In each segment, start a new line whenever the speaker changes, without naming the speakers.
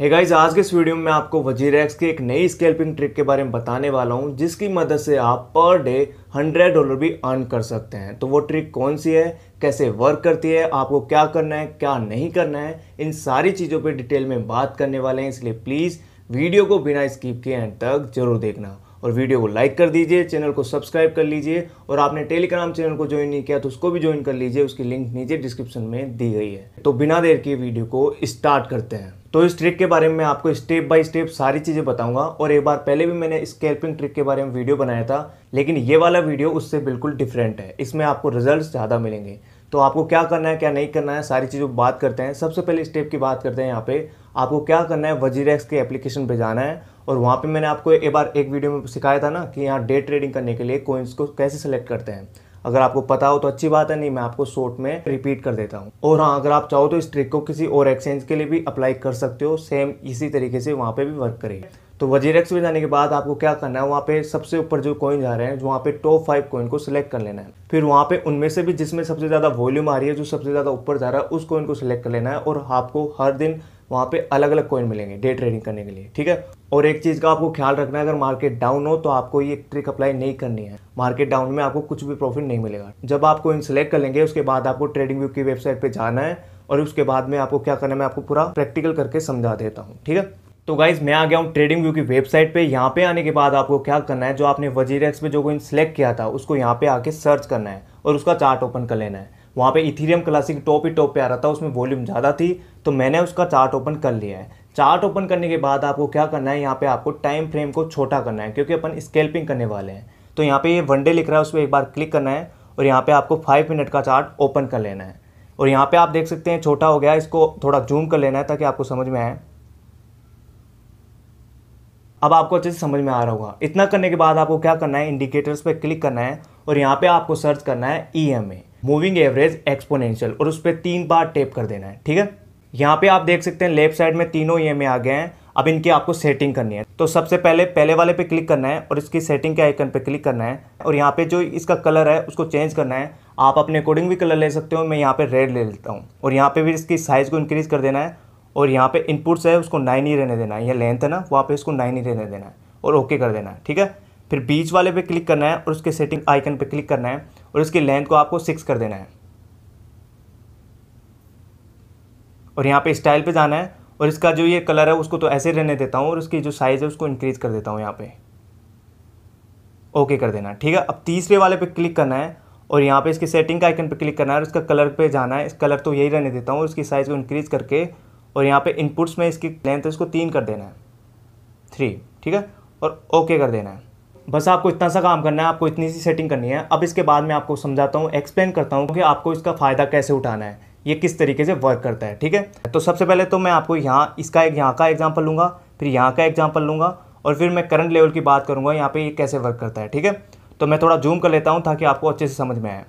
hey guys आज के इस वीडियो में आपको एक्स की एक नई स्केल्पिंग ट्रिक के बारे में बताने वाला हूँ जिसकी मदद से आप पर डे 100 डॉलर भी अर्न कर सकते हैं तो वो ट्रिक कौन सी है कैसे वर्क करती है आपको क्या करना है क्या नहीं करना है इन सारी चीज़ों पे डिटेल में बात करने वाले हैं इसलिए प्लीज़ वीडियो को बिना स्किप किए एंड तक जरूर देखना और वीडियो को लाइक कर दीजिए चैनल को सब्सक्राइब कर लीजिए और आपने टेलीग्राम चैनल को ज्वाइन नहीं किया तो उसको भी ज्वाइन कर लीजिए उसकी लिंक नीचे डिस्क्रिप्शन में दी गई है तो बिना देर के वीडियो को स्टार्ट करते हैं तो इस ट्रिक के बारे में आपको स्टेप बाय स्टेप सारी चीज़ें बताऊंगा और एक बार पहले भी मैंने स्केल्पिंग ट्रिक के बारे में वीडियो बनाया था लेकिन ये वाला वीडियो उससे बिल्कुल डिफरेंट है इसमें आपको रिजल्ट ज़्यादा मिलेंगे तो आपको क्या करना है क्या नहीं करना है सारी चीज़ों बात करते हैं सबसे पहले स्टेप की बात करते हैं यहाँ पे आपको क्या करना है वजीरेक्स के एप्लीकेशन पे जाना है और वहाँ पे मैंने आपको एक बार एक वीडियो में सिखाया था ना कि यहाँ डे ट्रेडिंग करने के लिए कोइंस को कैसे सेलेक्ट करते हैं अगर आपको पता हो तो अच्छी बात है नहीं मैं आपको शॉर्ट में रिपीट कर देता हूँ और हाँ अगर आप चाहो तो इस ट्रिक को किसी और एक्सचेंज के लिए भी अप्लाई कर सकते हो सेम इसी तरीके से वहाँ पर भी वर्क करेगी तो वजीरेक्स में जाने के बाद आपको क्या करना है वहाँ पे सबसे ऊपर जो कॉइन आ रहे हैं वहाँ पे टॉप फाइव कॉइन को सिलेक्ट कर लेना है फिर वहाँ पे उनमें से भी जिसमें सबसे ज़्यादा वॉल्यूम आ रही है जो सबसे ज़्यादा ऊपर जा रहा है उस कॉइन को सिलेक्ट कर लेना है और आपको हर दिन वहां पे अलग अलग कॉइन मिलेंगे डे ट्रेडिंग करने के लिए ठीक है और एक चीज़ का आपको ख्याल रखना है अगर मार्केट डाउन हो तो आपको ये ट्रिक अप्लाई नहीं करनी है मार्केट डाउन में आपको कुछ भी प्रॉफिट नहीं मिलेगा जब आप कॉइन सेलेक्ट कर लेंगे उसके बाद आपको ट्रेडिंग व्यू की वेबसाइट पर जाना है और उसके बाद में आपको क्या करना है मैं आपको पूरा प्रैक्टिकल करके समझा देता हूँ ठीक है तो गाइज मैं आ गया हूँ ट्रेडिंग व्यू की वेबसाइट पे यहाँ पे आने के बाद आपको क्या करना है जो आपने वजीरेक्स पे जो कोइन सेलेक्ट किया था उसको यहाँ पे आके सर्च करना है और उसका चार्ट ओपन कर लेना है वहाँ पे इथीरियम क्लासिक टॉप ही टॉप पे आ रहा था उसमें वॉल्यूम ज़्यादा थी तो मैंने उसका चार्ट ओपन कर लिया है चार्ट ओपन करने के बाद आपको क्या करना है यहाँ पे आपको टाइम फ्रेम को छोटा करना है क्योंकि अपन स्केल्पिंग करने वाले हैं तो यहाँ पे ये यह वनडे लिख रहा है उस पर एक बार क्लिक करना है और यहाँ पे आपको फाइव मिनट का चार्ट ओपन कर लेना है और यहाँ पे आप देख सकते हैं छोटा हो गया इसको थोड़ा जूम कर लेना है ताकि आपको समझ में आए अब आपको अच्छे से समझ में आ रहा होगा इतना करने के बाद आपको क्या करना है इंडिकेटर्स पर क्लिक करना है और यहाँ पे आपको सर्च करना है E e moving average exponential और उस पर तीन बार टेप कर देना है ठीक है यहाँ पे आप देख सकते हैं लेफ्ट साइड में तीनों ई आ गए हैं अब इनकी आपको सेटिंग करनी है तो सबसे पहले पहले वाले पे क्लिक करना है और इसकी सेटिंग के आइकन पे क्लिक करना है और यहाँ पे जो इसका कलर है उसको चेंज करना है आप अपने अकॉर्डिंग भी कलर ले सकते हो मैं यहाँ पे रेड ले लेता हूँ और यहाँ पे भी इसकी साइज़ को इंक्रीज़ कर देना है और यहाँ पे इनपुट्स है उसको नाइन ही e रहने देना है यह लेंथ है ना वहाँ पे इसको नाइन ही e रहने देना है और ओके कर देना है ठीक है फिर बीच वाले पे क्लिक करना है और उसके सेटिंग आइकन पर क्लिक करना है और इसकी लेंथ को आपको सिक्स कर देना है और यहाँ पे स्टाइल पे जाना है और इसका जो ये कलर है उसको तो ऐसे रहने देता हूँ और उसकी जो साइज़ है उसको इंक्रीज़ कर देता हूँ यहाँ पे ओके कर देना ठीक है अब तीसरे वाले पे क्लिक करना है और यहाँ पे इसकी सेटिंग का आइकन पे क्लिक करना है और उसका कलर पे जाना है इस कलर तो यही रहने देता हूँ इसकी साइज़ को इंक्रीज़ करके और यहाँ पर इनपुट्स में इसकी लेंथ है इसको तीन कर देना है थ्री ठीक है और ओके कर देना है बस आपको इतना सा काम करना है आपको इतनी सी सेटिंग करनी है अब इसके बाद मैं आपको समझाता हूँ एक्सप्लेन करता हूँ कि आपको इसका फ़ायदा कैसे उठाना है ये किस तरीके से वर्क करता है ठीक है तो सबसे पहले तो मैं आपको यहाँ इसका एक यहाँ का एग्जाम्पल लूँगा फिर यहाँ का एग्जाम्पल लूँगा और फिर मैं करंट लेवल की बात करूँगा यहाँ पर ये कैसे वर्क करता है ठीक है तो मैं थोड़ा जूम कर लेता हूँ ताकि आपको अच्छे से समझ में आए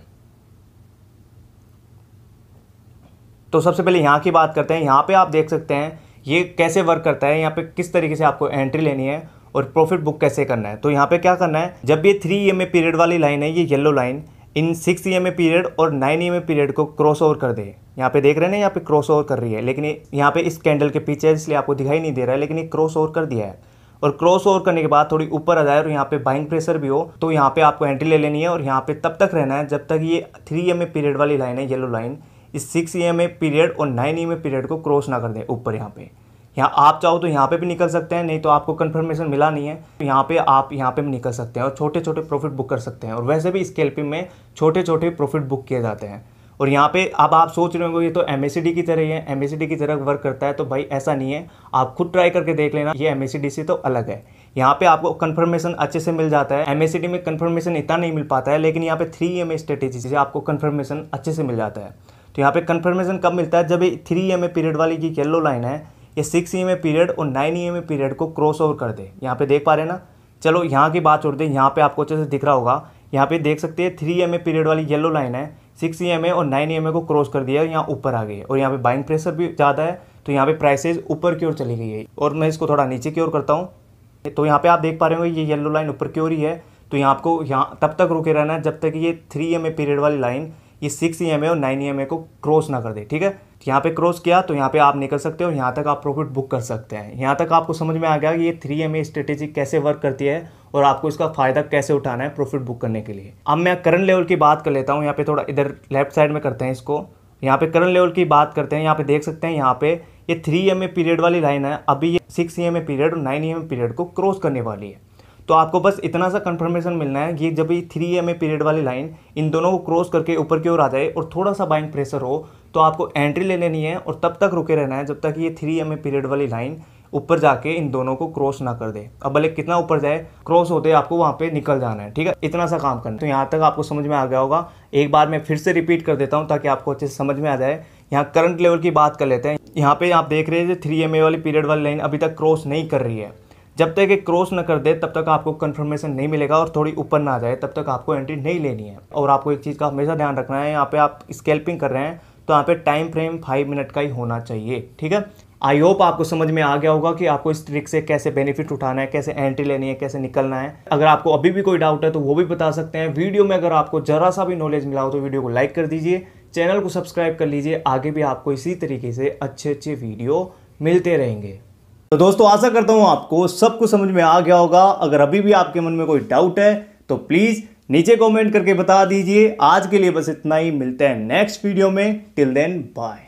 तो सबसे पहले यहाँ की बात करते हैं यहाँ पर आप देख सकते हैं ये कैसे वर्क करता है यहाँ पे किस तरीके से आपको एंट्री लेनी है और प्रॉफिट बुक कैसे करना है तो यहाँ पे क्या करना है जब ये थ्री ई पीरियड वाली लाइन है ये येलो लाइन इन सिक्स ई पीरियड और नाइन ई पीरियड को क्रॉस ओवर कर दे यहाँ पे देख रहे हैं यहाँ पे क्रॉस ओवर कर रही है लेकिन यहाँ पे इस कैंडल के पीछे इसलिए आपको दिखाई नहीं दे रहा है लेकिन ये क्रॉस ओवर कर दिया है और क्रॉस ओवर करने के बाद थोड़ी ऊपर आ जाए और यहाँ पे बाइंग प्रेशर भी हो तो यहाँ पे आपको एंट्री ले लेनी है और यहाँ पे तब तक रहना है जब तक ये थ्री एम पीरियड वाली लाइन है येलो लाइन इस सिक्स ई पीरियड और नाइन ई पीरियड को क्रॉस ना कर दें ऊपर यहाँ पे यहाँ आप चाहो तो यहाँ पे भी निकल सकते हैं नहीं तो आपको कन्फर्मेशन मिला नहीं है तो यहाँ पे आप यहाँ पे भी निकल सकते हैं और छोटे छोटे प्रॉफिट बुक कर सकते हैं और वैसे भी स्केल्पिंग में छोटे छोटे प्रॉफिट बुक किए जाते हैं और यहाँ पे अब आप सोच रहे होंगे ये तो एम की तरह ही है एम की तरह वर्क करता है तो भाई ऐसा नहीं है आप खुद ट्राई करके देख लेना ये एम से तो अलग है यहाँ पे आपको कन्फर्मेशन अच्छे से मिल जाता है एम में कन्फर्मेशन इतना नहीं मिल पाता है लेकिन यहाँ पे थ्री एम स्ट्रेटेजी से आपको कन्फर्मेशन अच्छे से मिल जाता है तो यहाँ पे कन्फर्मेशन कब मिलता है जब ये थ्री एम पीरियड वाली की येल्लो लाइन है ये सिक्स ई पीरियड और नाइन ई पीरियड को क्रॉस ओवर कर दे यहाँ पे देख पा रहे हैं ना चलो यहाँ की बात छोड़ दें यहाँ पे आपको अच्छे से दिख रहा होगा यहाँ पे देख सकते हैं थ्री एम पीरियड वाली येलो लाइन है सिक्स ई e और नाइन ई e को क्रॉस कर दिया है यहाँ ऊपर आ गई है और यहाँ पे बाइंग प्रेशर भी ज़्यादा है तो यहाँ पे प्राइसेज ऊपर की ओर चली गई है और मैं इसको थोड़ा नीचे की ओर करता हूँ तो यहाँ पे आप देख पा रहे हो ये येलो लाइन ऊपर की ओर ही है तो यहाँ आपको यहाँ तब तक रुके रहना है जब तक ये थ्री एम पीरियड वाली लाइन ये सिक्स ई e और नाइन ई को क्रॉस ना कर दे ठीक है यहाँ पे क्रॉस किया तो यहाँ पे आप निकल सकते हो यहाँ तक आप प्रॉफिट बुक कर सकते हैं यहाँ तक आपको समझ में आ गया कि ये थ्री एम ए स्ट्रेटेजी कैसे वर्क करती है और आपको इसका फायदा कैसे उठाना है प्रॉफिट बुक करने के लिए अब मैं करंट लेवल की बात कर लेता हूँ यहाँ पे थोड़ा इधर लेफ्ट साइड में करते हैं इसको यहाँ पे करंट लेवल की बात करते हैं यहाँ पे देख सकते हैं यहाँ पे ये थ्री एम ए पीरियड वाली लाइन है अभी ये six E M A period और nine E M A period को क्रॉस करने वाली है तो आपको बस इतना सा कंफर्मेशन मिलना है कि जब ये थ्री एम ए पीरियड वाली लाइन इन दोनों को क्रॉस करके ऊपर की ओर आ जाए और थोड़ा सा बाइंग प्रेशर हो तो आपको एंट्री ले लेनी है और तब तक रुके रहना है जब तक ये थ्री एम पीरियड वाली लाइन ऊपर जाके इन दोनों को क्रॉस ना कर दे अब भले कितना ऊपर जाए क्रॉस होते आपको वहाँ पे निकल जाना है ठीक है इतना सा काम करना तो यहाँ तक आपको समझ में आ गया होगा एक बार मैं फिर से रिपीट कर देता हूँ ताकि आपको अच्छे से समझ में आ जाए यहाँ करंट लेवल की बात कर लेते हैं यहाँ पे आप देख रहे हैं थ्री एम वाली पीरियड वाली लाइन अभी तक क्रॉस नहीं कर रही है जब तक ये क्रॉस न कर दे तब तक आपको कन्फर्मेशन नहीं मिलेगा और थोड़ी ऊपर ना जाए तब तक आपको एंट्री नहीं लेनी है और आपको एक चीज़ का हमेशा ध्यान रखना है यहाँ पे आप स्केल्पिंग कर रहे हैं तो यहाँ पे टाइम फ्रेम फाइव मिनट का ही होना चाहिए ठीक है आई होप आपको समझ में आ गया होगा कि आपको इस ट्रिक से कैसे बेनिफिट उठाना है कैसे एंट्री लेनी है कैसे निकलना है अगर आपको अभी भी कोई डाउट है तो वो भी बता सकते हैं वीडियो में अगर आपको जरा सा भी नॉलेज मिला हो तो वीडियो को लाइक कर दीजिए चैनल को सब्सक्राइब कर लीजिए आगे भी आपको इसी तरीके से अच्छे अच्छे वीडियो मिलते रहेंगे तो दोस्तों आशा करता हूँ आपको सब कुछ समझ में आ गया होगा अगर अभी भी आपके मन में कोई डाउट है तो प्लीज़ नीचे कमेंट करके बता दीजिए आज के लिए बस इतना ही मिलते हैं नेक्स्ट वीडियो में टिल देन बाय